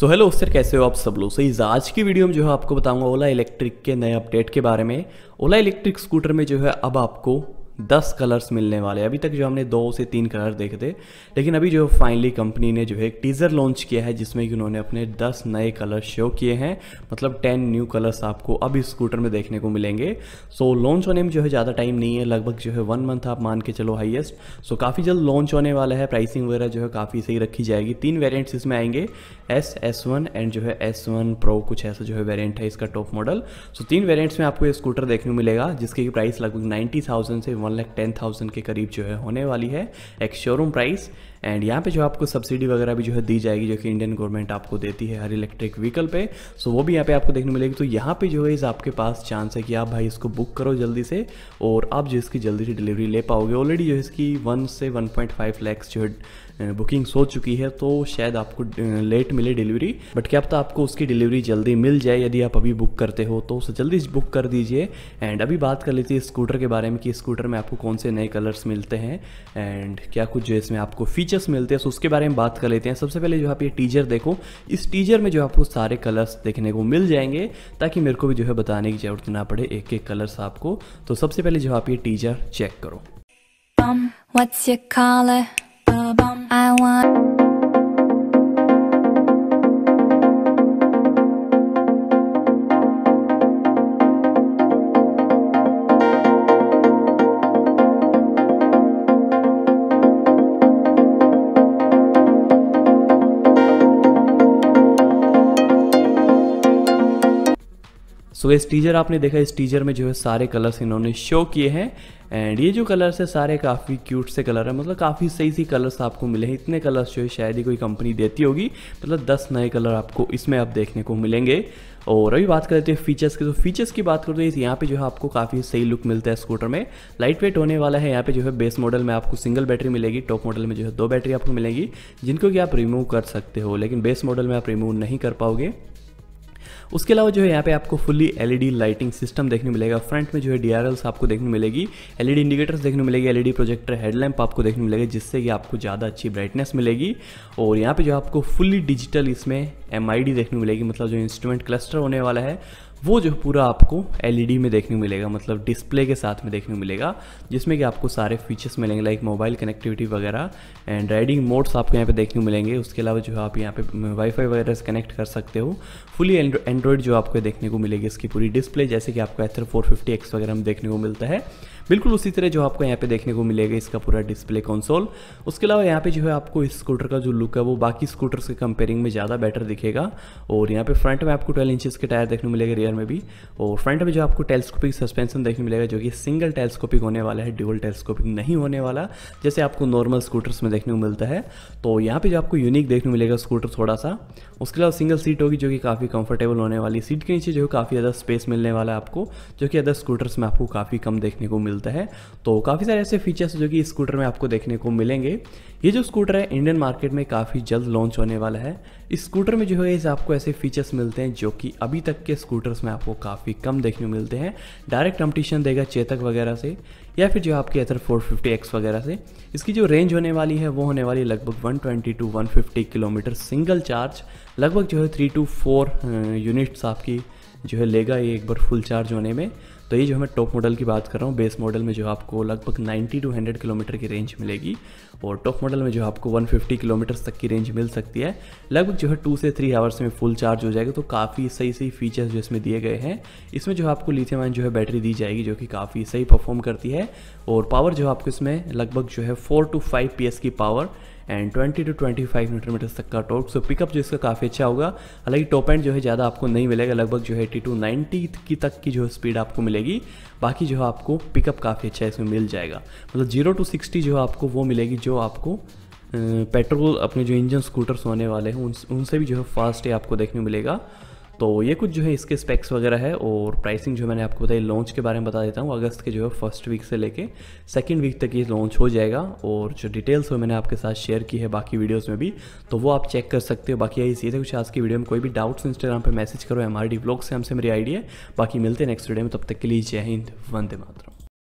So hello sir कैसे हो आप सब लोग सही आज की वीडियो में जो है आपको बताऊंगा ओला इलेक्ट्रिक के नए अपडेट के बारे में ओला इलेक्ट्रिक स्कूटर में जो है अब आपको दस कलर्स मिलने वाले अभी तक जो हमने दो से तीन कलर देखे थे लेकिन अभी जो फाइनली कंपनी ने जो है एक टीज़र लॉन्च किया है जिसमें कि उन्होंने अपने दस नए कलर शो किए हैं मतलब टेन न्यू कलर्स आपको अब स्कूटर में देखने को मिलेंगे सो लॉन्च होने में जो है ज़्यादा टाइम नहीं है लगभग जो है वन मंथ आप मान के चलो हाइएस्ट सो काफ़ी जल्द लॉन्च होने वाला है प्राइसिंग वगैरह जो है काफ़ी सही रखी जाएगी तीन वेरियंट्स इसमें आएंगे एस एस वन एंड जो है एस वन प्रो कुछ ऐसा जो है वेरियंट है इसका टॉप मॉडल सो तीन वेरियंट्स में आपको ये स्कूटर देखने को मिलेगा जिसकी प्राइस लगभग नाइन्टी थाउजेंड से one one lakh ten thousand के करीब जो है होने वाली है एक्स शोरूम प्राइस एंड यहाँ पे जो आपको सब्सिडी वगैरह भी जो है दी जाएगी जो कि इंडियन गवर्नमेंट आपको देती है हर इलेक्ट्रिक व्हीकल पे सो वो भी यहाँ पे आपको देखने मिलेगी तो यहाँ पे जो है इस आपके पास चांस है कि आप भाई इसको बुक करो जल्दी से और आप जो इसकी जल्दी से डिलीवरी ले पाओगे ऑलरेडी जो इसकी वन से वन पॉइंट फाइव लैक्स जो है बुकिंग्स हो चुकी है तो शायद आपको लेट मिले डिलीवरी बट क्या तो आपको उसकी डिलीवरी जल्दी मिल जाए यदि आप अभी बुक करते हो तो उसे जल्दी बुक कर दीजिए एंड अभी बात कर लेती है स्कूटर के बारे में कि स्कूटर में आपको कौन से नए कलर्स मिलते हैं एंड क्या कुछ जो इसमें आपको फीचर फीचर्स मिलते हैं तो उसके बारे में बात कर लेते हैं सबसे पहले जो आप ये टीजर देखो इस टीजर में जो आपको सारे कलर्स देखने को मिल जाएंगे ताकि मेरे को भी जो है बताने की जरूरत ना पड़े एक एक कलर्स आपको तो सबसे पहले जो आप ये टीजर चेक करो um, What's your color? Um, I want so so, इस टीजर आपने देखा इस टीजर में जो है सारे कलर्स इन्होंने शो किए हैं एंड ये जो कलर्स है सारे काफ़ी क्यूट से कलर है मतलब काफ़ी सही सही कलर्स आपको मिले हैं इतने कलर्स जो है शायद ही कोई कंपनी देती होगी मतलब दस नए कलर आपको इसमें आप देखने को मिलेंगे और अभी बात करते हैं फीचर्स की तो फीचर्स की बात करते हैं यहाँ पे जो है आपको काफ़ी सही लुक मिलता है स्कूटर में लाइट वेट होने वाला है यहाँ पे जो है बेस मॉडल में आपको सिंगल बैटरी मिलेगी टॉप मॉडल में जो है दो बैटरी आपको मिलेगी जिनको कि आप रिमूव कर सकते हो लेकिन बेस मॉडल में आप रिमूव नहीं कर पाओगे उसके अलावा जो है यहाँ पे आपको फुल्ली एलईडी लाइटिंग सिस्टम देखने मिलेगा फ्रंट में जो है डी आपको देखने मिलेगी एलईडी इंडिकेटर्स e देखने मिलेगी एलईडी प्रोजेक्टर हेडलैम्प आपको देखने मिलेगा जिससे कि आपको ज़्यादा अच्छी ब्राइटनेस मिलेगी और यहाँ पे जो आपको फुल्ली डिजिटल इसमें एम देखने मिलेगी मतलब जो इंस्ट्रूमेंट क्लस्टर होने वाला है वो जो पूरा आपको एल e में देखने को मिलेगा मतलब डिस्प्ले के साथ में देखने को मिलेगा जिसमें कि आपको सारे फीचर्स मिलेंगे लाइक मोबाइल कनेक्टिविटी वगैरह एंड राइडिंग मोड्स आपको यहाँ पे देखने को मिलेंगे उसके अलावा जो है आप यहाँ पे वाईफाई वगैरह से कनेक्ट कर सकते हो फुली एंड्रॉयड जो आपको देखने को मिलेगी इसकी पूरी डिस्प्ले जैसे कि आपको एथर फोर वगैरह में देखने को मिलता है बिल्कुल उसी तरह जो आपको यहाँ पे देखने को मिलेगा इसका पूरा डिस्प्ले कंसोल उसके अलावा यहाँ पे जो है आपको इस स्कूटर का जो लुक है वो बाकी स्कूटर्स के कंपेयरिंग में ज़्यादा बेटर दिखेगा और यहाँ पे फ्रंट में आपको 12 इंचेस के टायर देखने को मिलेगा ईयर में भी और फ्रंट में जो आपको टेलीस्कोपिक सस्पेंशन देखने मिलेगा जो कि सिंगल टेलीस्कोपिक होने वाला है ड्यूअल टेलीस्कोपिक नहीं होने वाला जैसे आपको नॉर्मल स्कूटर्स में देखने को मिलता है तो यहाँ पर जो आपको यूनिक देखने मिलेगा स्कूटर थोड़ा सा उसके अलावा सिंगल सीट होगी जो कि काफ़ी कंफर्टेबल होने वाली सीट के नीचे जो है काफ़ी ज़्यादा स्पेस मिलने वाला है आपको जो कि अदर स्कूटर्स में आपको काफ़ी कम देखने को मिलता है तो काफ़ी सारे ऐसे फीचर्स जो कि स्कूटर में आपको देखने को मिलेंगे ये जो स्कूटर है इंडियन मार्केट में काफ़ी जल्द लॉन्च होने वाला है इस स्कूटर में जो है आपको ऐसे फीचर्स मिलते हैं जो कि अभी तक के स्कूटर्स उसमें आपको काफ़ी कम देखने को मिलते हैं डायरेक्ट कंपटीशन देगा चेतक वगैरह से या फिर जो आपकी एथर एक्स वगैरह से इसकी जो रेंज होने वाली है वो होने वाली लगभग one twenty to one fifty kilometre single charge लगभग जो है थ्री टू फोर यूनिट्स आपकी जो है लेगा ये एक बार फुल चार्ज होने में तो ये जो मैं टॉप मॉडल की बात कर रहा हूँ बेस मॉडल में जो आपको लगभग 90 टू 100 किलोमीटर की रेंज मिलेगी और टॉप मॉडल में जो आपको 150 किलोमीटर तक की रेंज मिल सकती है लगभग जो है टू से थ्री आवर्स में फुल चार्ज हो जाएगा तो काफ़ी सही सही फीचर्स जो इसमें दिए गए हैं इसमें जो आपको लिथियम आयन जो है बैटरी दी जाएगी जो कि काफ़ी सही परफॉर्म करती है और पावर जो आपको इसमें लगभग जो है फोर टू फाइव पी की power and 20 to 25 newton metre तक का टॉर्क सो पिकअप जो इसका काफ़ी अच्छा होगा हालांकि टॉप एंड जो है ज़्यादा आपको नहीं मिलेगा लगभग जो है एटी टू नाइन्टी की तक की जो स्पीड आपको मिलेगी बाकी जो है आपको पिकअप काफ़ी अच्छा इसमें मिल जाएगा मतलब जीरो टू सिक्सटी जो है आपको वो मिलेगी जो आपको पेट्रोल अपने जो इंजन स्कूटर्स होने वाले हैं उन उनसे भी जो है फास्ट आपको देखने मिलेगा तो ये कुछ जो है इसके स्पेक्स वगैरह है और प्राइसिंग जो मैंने आपको बताई लॉन्च के बारे में बता देता हूँ अगस्त के जो है फर्स्ट वीक से लेके सेकंड वीक तक ये लॉन्च हो जाएगा और जो डिटेल्स हो मैंने आपके साथ शेयर की है बाकी वीडियोस में भी तो वो आप चेक कर सकते हो बाकी यही सीधे कुछ आज की वीडियो में कोई भी डाउट्स इंस्टाग्राम पर मैसेज करो एम आर डी ब्लॉग से हमसे मेरी आइडिया है बाकी मिलते हैं नेक्स्ट वीडियो में तब तक के लिए जय हिंद वंदे मातरम